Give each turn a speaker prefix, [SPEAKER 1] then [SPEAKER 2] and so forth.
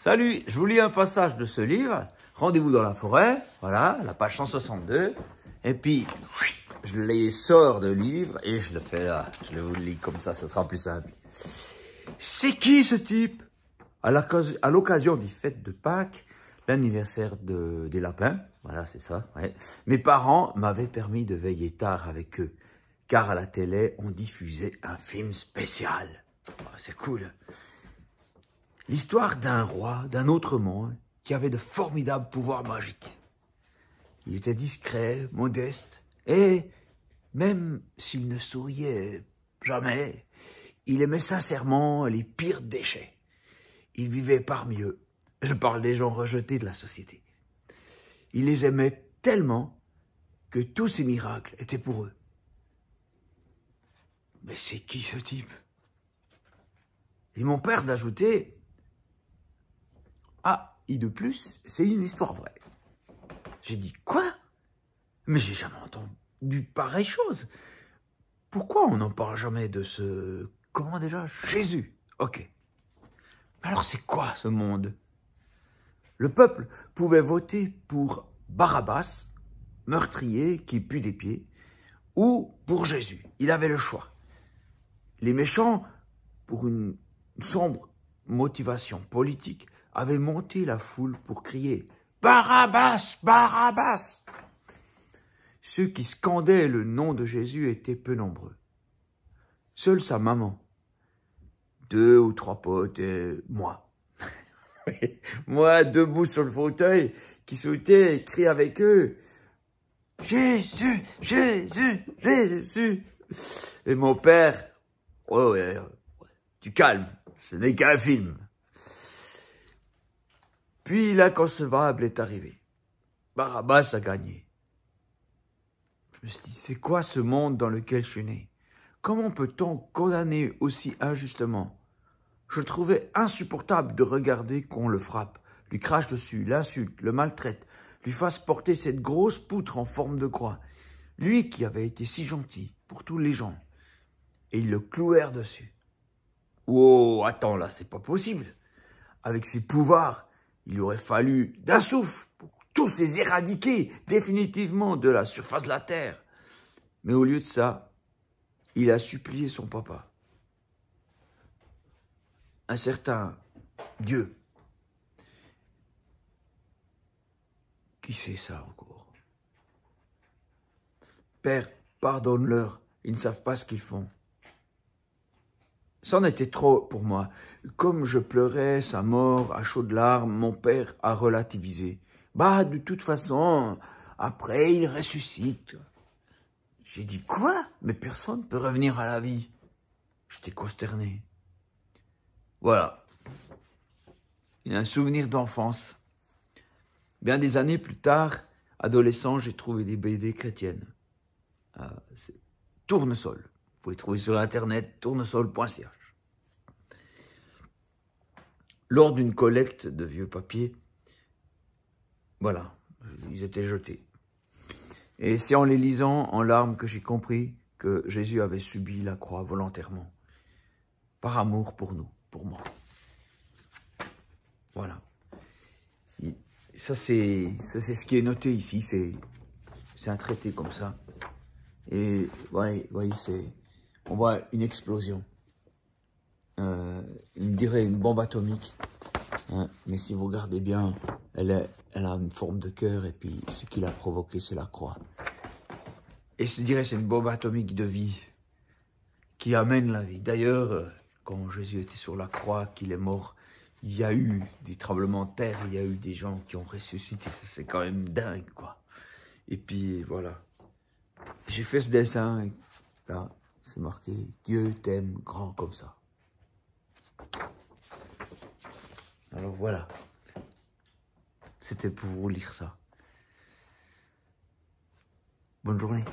[SPEAKER 1] Salut, je vous lis un passage de ce livre. Rendez-vous dans la forêt, voilà, la page 162. Et puis, je les sors de livre et je le fais là. Je le vous lis comme ça, ça sera plus simple. C'est qui ce type À l'occasion des fêtes de Pâques, l'anniversaire de, des lapins, voilà, c'est ça, mes parents m'avaient permis de veiller tard avec eux, car à la télé, on diffusait un film spécial. Ah, c'est cool. L'histoire d'un roi d'un autre monde qui avait de formidables pouvoirs magiques. Il était discret, modeste, et même s'il ne souriait jamais, il aimait sincèrement les pires déchets. Il vivait parmi eux. Je parle des gens rejetés de la société. Il les aimait tellement que tous ces miracles étaient pour eux. Mais c'est qui ce type Et mon père d'ajouter ah, et de plus, c'est une histoire vraie. J'ai dit quoi Mais j'ai jamais entendu pareille chose. Pourquoi on n'en parle jamais de ce comment déjà Jésus. Ok. Alors c'est quoi ce monde Le peuple pouvait voter pour Barabbas, meurtrier qui pue des pieds, ou pour Jésus. Il avait le choix. Les méchants, pour une sombre motivation politique, avait monté la foule pour crier « Barabbas Barabbas !» Ceux qui scandaient le nom de Jésus étaient peu nombreux. Seule sa maman, deux ou trois potes et moi. moi, debout sur le fauteuil, qui sautait et criait avec eux « Jésus Jésus Jésus !» Et mon père « Oh, tu calmes, ce n'est qu'un film !» Puis l'inconcevable est arrivé. Barabbas a gagné. Je me suis dit, c'est quoi ce monde dans lequel je suis né Comment peut-on condamner aussi injustement Je trouvais insupportable de regarder qu'on le frappe, lui crache dessus, l'insulte, le maltraite, lui fasse porter cette grosse poutre en forme de croix. Lui qui avait été si gentil pour tous les gens. Et ils le clouèrent dessus. Oh, attends là, c'est pas possible. Avec ses pouvoirs, il aurait fallu d'un souffle pour tous les éradiquer définitivement de la surface de la terre. Mais au lieu de ça, il a supplié son papa, un certain Dieu, qui sait ça encore Père, pardonne-leur, ils ne savent pas ce qu'ils font. C'en était trop pour moi. Comme je pleurais sa mort à chaudes larmes, mon père a relativisé. Bah, de toute façon, après, il ressuscite. J'ai dit quoi Mais personne ne peut revenir à la vie. J'étais consterné. Voilà. Il y a un souvenir d'enfance. Bien des années plus tard, adolescent, j'ai trouvé des BD chrétiennes. Ah, tournesol. Vous pouvez trouver sur internet tournesol.ch. Lors d'une collecte de vieux papiers, voilà, ils étaient jetés. Et c'est en les lisant en larmes que j'ai compris que Jésus avait subi la croix volontairement, par amour pour nous, pour moi. Voilà. Ça, c'est ce qui est noté ici. C'est un traité comme ça. Et vous voyez c'est on voit une explosion. il me dirait une bombe atomique. Hein, mais si vous regardez bien, elle, elle a une forme de cœur et puis ce qui l'a provoqué, c'est la croix. Et je dirait, c'est une bombe atomique de vie qui amène la vie. D'ailleurs, euh, quand Jésus était sur la croix, qu'il est mort, il y a eu des tremblements de terre, il y a eu des gens qui ont ressuscité. C'est quand même dingue, quoi. Et puis, voilà. J'ai fait ce dessin, là, c'est marqué Dieu t'aime grand comme ça. Alors voilà. C'était pour vous lire ça. Bonne journée.